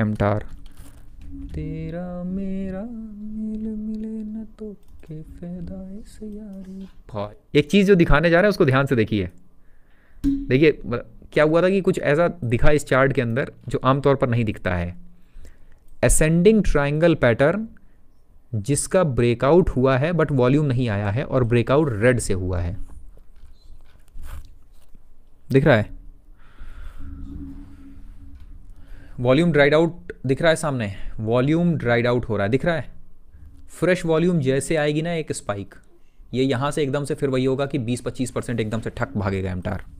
एमटार तेरा मेरा मिल मिले न तो के से यारी एक चीज़ जो दिखाने जा रहा है उसको ध्यान से देखिए देखिए मतलब क्या हुआ था कि कुछ ऐसा दिखा इस चार्ट के अंदर जो आमतौर पर नहीं दिखता है असेंडिंग ट्राइंगल पैटर्न जिसका ब्रेकआउट हुआ है बट वॉल्यूम नहीं आया है और ब्रेकआउट रेड से हुआ है दिख रहा है वॉल्यूम ड्राइड आउट दिख रहा है सामने वॉल्यूम ड्राइड आउट हो रहा है दिख रहा है फ्रेश वॉल्यूम जैसे आएगी ना एक स्पाइक ये यहाँ से एकदम से फिर वही होगा कि 20-25 परसेंट एकदम से ठक भागेगा एमटार